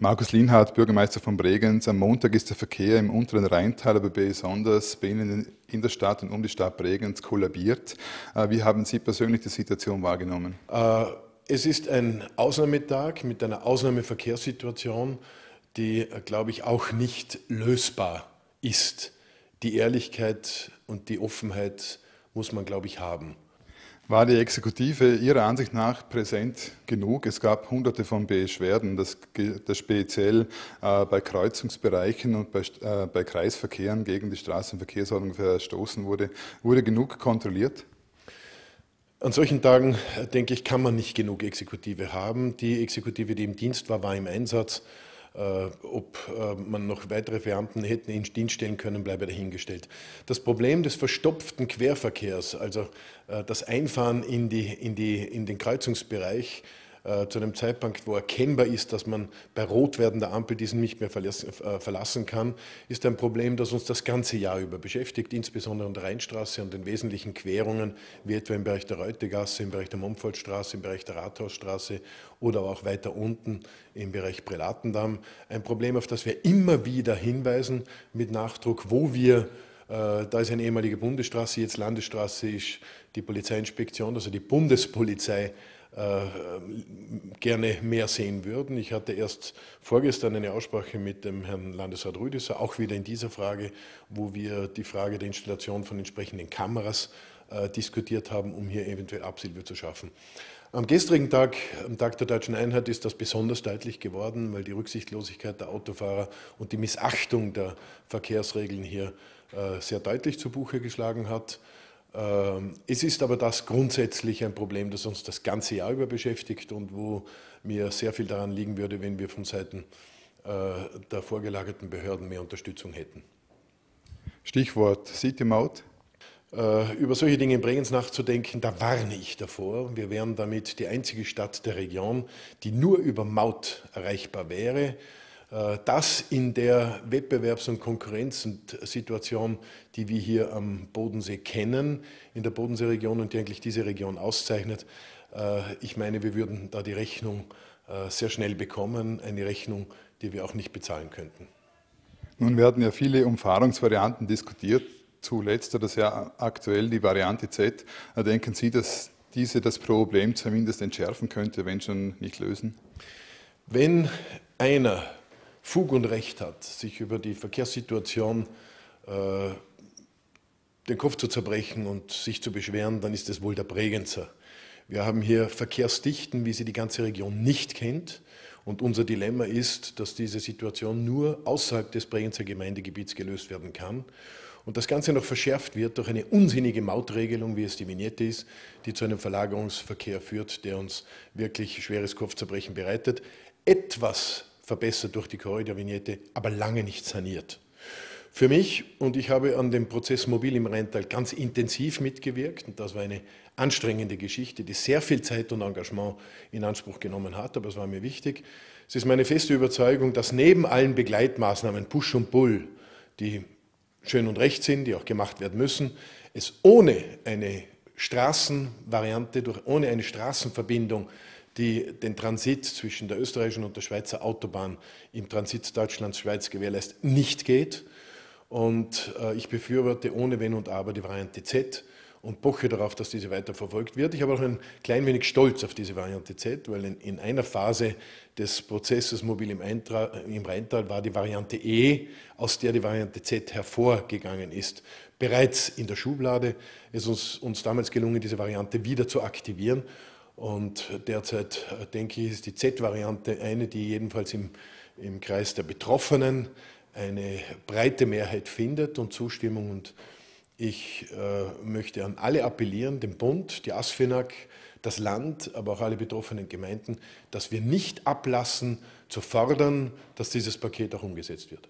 Markus Linhardt, Bürgermeister von Bregenz. Am Montag ist der Verkehr im unteren Rheintal, aber besonders in der Stadt und um die Stadt Bregenz kollabiert. Äh, wie haben Sie persönlich die Situation wahrgenommen? Äh, es ist ein Ausnahmetag mit einer Ausnahmeverkehrssituation, die, äh, glaube ich, auch nicht lösbar ist. Die Ehrlichkeit und die Offenheit muss man, glaube ich, haben war die Exekutive Ihrer Ansicht nach präsent genug? Es gab hunderte von Beschwerden, das, das speziell äh, bei Kreuzungsbereichen und bei, äh, bei, Kreisverkehren gegen die Straßenverkehrsordnung verstoßen wurde. Wurde genug kontrolliert? An solchen Tagen, äh, denke ich, kann man nicht genug Exekutive haben. Die Exekutive, die im Dienst war, war im Einsatz. Äh, ob äh, man noch weitere Beamten hätten in Dienst stellen können, bleibe dahingestellt. Das Problem des verstopften Querverkehrs, also äh, das Einfahren in, die, in, die, in den Kreuzungsbereich, äh, zu einem Zeitpunkt, wo erkennbar ist, dass man bei rot werdender Ampel diesen nicht mehr äh, verlassen kann, ist ein Problem, das uns das ganze Jahr über beschäftigt, insbesondere an der Rheinstraße und den wesentlichen Querungen, wie etwa im Bereich der Reutegasse, im Bereich der Momfoldstraße, im Bereich der Rathausstraße oder auch weiter unten im Bereich Prälatendamm. Ein Problem, auf das wir immer wieder hinweisen mit Nachdruck, wo wir äh, da ist eine ehemalige Bundesstraße, jetzt Landesstraße ist die Polizeiinspektion, also die Bundespolizei äh, gerne mehr sehen würden. Ich hatte erst vorgestern eine Aussprache mit dem Herrn Landesrat Rüdesser, auch wieder in dieser Frage, wo wir die Frage der Installation von entsprechenden Kameras äh, diskutiert haben, um hier eventuell Absilbe zu schaffen. Am gestrigen Tag, am Tag der Deutschen Einheit, ist das besonders deutlich geworden, weil die Rücksichtslosigkeit der Autofahrer und die Missachtung der Verkehrsregeln hier äh, sehr deutlich zu Buche geschlagen hat. Ähm, es ist aber das grundsätzlich ein Problem, das uns das ganze Jahr über beschäftigt und wo mir sehr viel daran liegen würde, wenn wir von Seiten äh, der vorgelagerten Behörden mehr Unterstützung hätten. Stichwort City Maut. Äh, über solche Dinge in Bregenz nachzudenken, da warne ich davor. Wir wären damit die einzige Stadt der Region, die nur über Maut erreichbar wäre. Äh, das in der Wettbewerbs- und Konkurrenzsituation, die wir hier am Bodensee kennen, in der Bodenseeregion und die eigentlich diese Region auszeichnet. Äh, ich meine, wir würden da die Rechnung äh, sehr schnell bekommen, eine Rechnung, die wir auch nicht bezahlen könnten. Nun werden ja viele Umfahrungsvarianten diskutiert. Zuletzt oder sehr aktuell die Variante Z. Denken Sie, dass diese das Problem zumindest entschärfen könnte, wenn schon nicht lösen? Wenn einer Fug und Recht hat, sich über die Verkehrssituation äh, den Kopf zu zerbrechen und sich zu beschweren, dann ist es wohl der Bregenzer. Wir haben hier Verkehrsdichten, wie sie die ganze Region nicht kennt. Und unser Dilemma ist, dass diese Situation nur außerhalb des Bregenzer Gemeindegebiets gelöst werden kann. Und das Ganze noch verschärft wird durch eine unsinnige Mautregelung, wie es die Vignette ist, die zu einem Verlagerungsverkehr führt, der uns wirklich schweres Kopfzerbrechen bereitet. Etwas verbessert durch die Corridor-Vignette, aber lange nicht saniert. Für mich, und ich habe an dem Prozess Mobil im Rheintal ganz intensiv mitgewirkt, und das war eine anstrengende Geschichte, die sehr viel Zeit und Engagement in Anspruch genommen hat, aber es war mir wichtig. Es ist meine feste Überzeugung, dass neben allen Begleitmaßnahmen Push und Pull, die schön und recht sind, die auch gemacht werden müssen, es ohne eine Straßenvariante, ohne eine Straßenverbindung die den Transit zwischen der österreichischen und der Schweizer Autobahn im Transit Deutschlands-Schweiz gewährleistet, nicht geht. Und äh, ich befürworte ohne Wenn und Aber die Variante Z und poche darauf, dass diese weiter verfolgt wird. Ich habe auch ein klein wenig Stolz auf diese Variante Z, weil in, in einer Phase des Prozesses Mobil im, Eintra, im Rheintal war die Variante E, aus der die Variante Z hervorgegangen ist, bereits in der Schublade. Es ist uns, uns damals gelungen, diese Variante wieder zu aktivieren. Und derzeit, äh, denke ich, ist die Z-Variante eine, die jedenfalls im, im Kreis der Betroffenen eine breite Mehrheit findet und Zustimmung. Und ich äh, möchte an alle appellieren, den Bund, die ASFINAG, das Land, aber auch alle betroffenen Gemeinden, dass wir nicht ablassen zu fordern, dass dieses Paket auch umgesetzt wird.